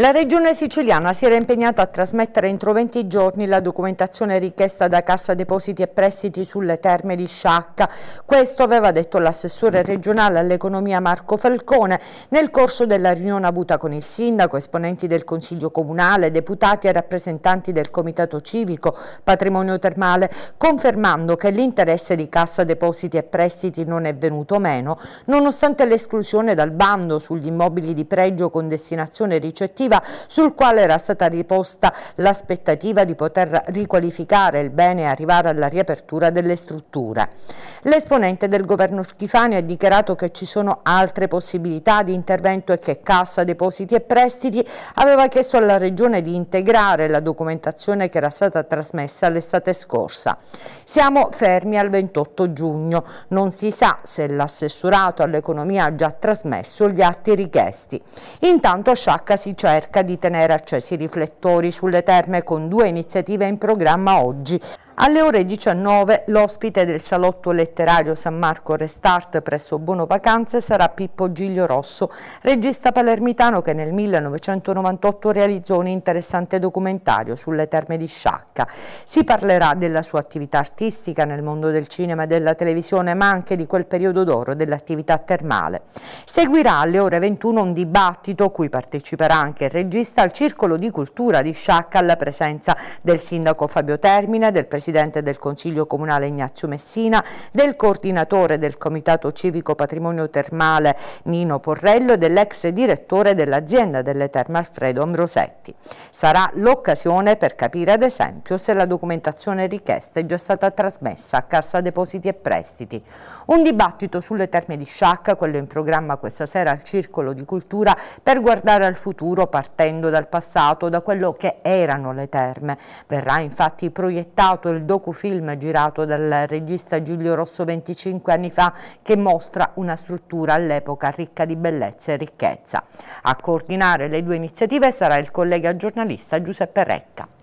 La Regione siciliana si era impegnata a trasmettere entro 20 giorni la documentazione richiesta da Cassa Depositi e Prestiti sulle terme di Sciacca. Questo aveva detto l'assessore regionale all'economia Marco Falcone nel corso della riunione avuta con il sindaco, esponenti del Consiglio Comunale, deputati e rappresentanti del Comitato Civico Patrimonio Termale, confermando che l'interesse di Cassa Depositi e Prestiti non è venuto meno, nonostante l'esclusione dal bando sugli immobili di pregio con destinazione ricettiva amministrativa sul quale era stata riposta l'aspettativa di poter riqualificare il bene e arrivare alla riapertura delle strutture. L'esponente del governo Schifani ha dichiarato che ci sono altre possibilità di intervento e che Cassa Depositi e Prestiti aveva chiesto alla Regione di integrare la documentazione che era stata trasmessa l'estate scorsa. Siamo fermi al 28 giugno, non si sa se l'assessorato all'economia ha già trasmesso gli atti richiesti. Intanto Sciacca si celebra cerca di tenere accesi i riflettori sulle terme con due iniziative in programma oggi. Alle ore 19 l'ospite del salotto letterario San Marco Restart presso Bono Vacanze sarà Pippo Giglio Rosso, regista palermitano che nel 1998 realizzò un interessante documentario sulle terme di Sciacca. Si parlerà della sua attività artistica nel mondo del cinema e della televisione ma anche di quel periodo d'oro dell'attività termale. Seguirà alle ore 21 un dibattito cui parteciperà anche il regista al Circolo di Cultura di Sciacca alla presenza del sindaco Fabio Termine, del presidente Presidente del Consiglio Comunale Ignazio Messina, del coordinatore del Comitato Civico Patrimonio Termale Nino Porrello e dell'ex direttore dell'azienda delle terme Alfredo Ambrosetti. Sarà l'occasione per capire ad esempio se la documentazione richiesta è già stata trasmessa a Cassa Depositi e Prestiti. Un dibattito sulle terme di Sciacca, quello in programma questa sera al Circolo di Cultura, per guardare al futuro partendo dal passato, da quello che erano le terme. Verrà infatti proiettato il il docufilm girato dal regista Giulio Rosso 25 anni fa che mostra una struttura all'epoca ricca di bellezza e ricchezza. A coordinare le due iniziative sarà il collega giornalista Giuseppe Retta.